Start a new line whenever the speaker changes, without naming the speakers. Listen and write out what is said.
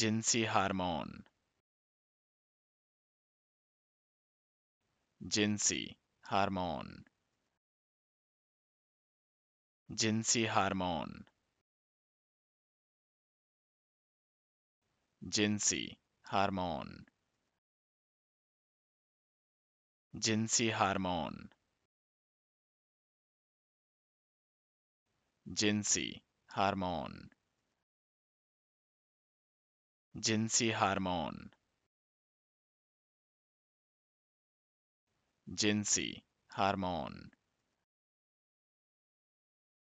जिन्सी hormone जिन्सी hormone जिन्सी hormone जिन्सी हार्मोन जिन्सी हार्मोन जिन्सी hormone jinsi hormone jinsi hormone